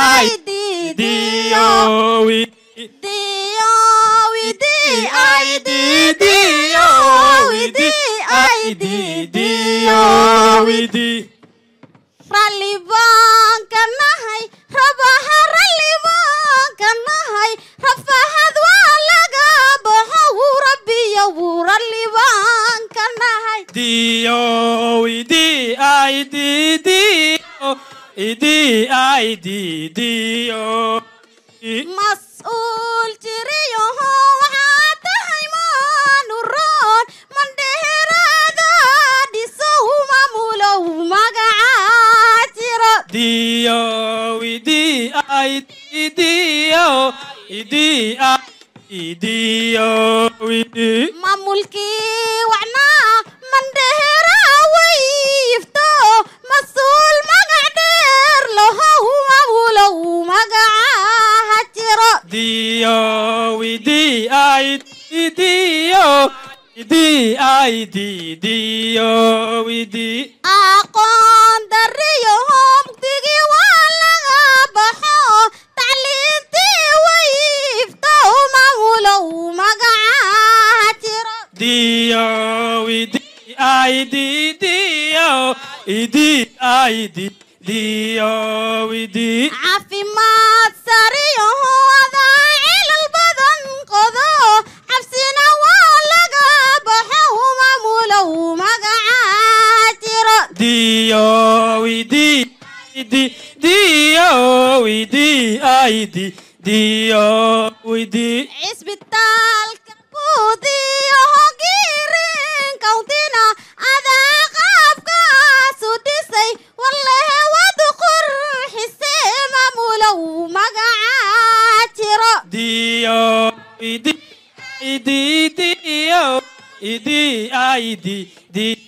Oh. I D D O E D O E D I D D O E D I D D O oh, E D oh, Rally baan kanahay rabaha rally baan kanahay rafahad waa laga baxo wuu rabbiyo wuu rally kanahay D O E D I D D ايدي ايدي دي مسؤول تريه حتى هيمان الرون من دهر دي سوما مولو مقعاتر ديو ايدي ايدي ديو ايدي ايدي ديو ايدي مملكي idi ai idi caafimaad sariyo hodaa دي O دي دي D دي O دي دي I دي D O E D اسم التالك كودي هجيرين كودينا أذا غاب كاسودي والله ودخر حسيمة مولو مقعاترة دي أو إدي إدي دي أو إدي آي دي دي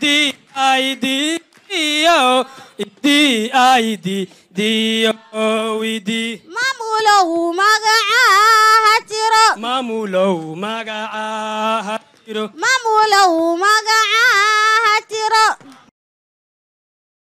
di I di dio di dio di mamulo maga hatiro. mamulo maga hatiro. mamulo maga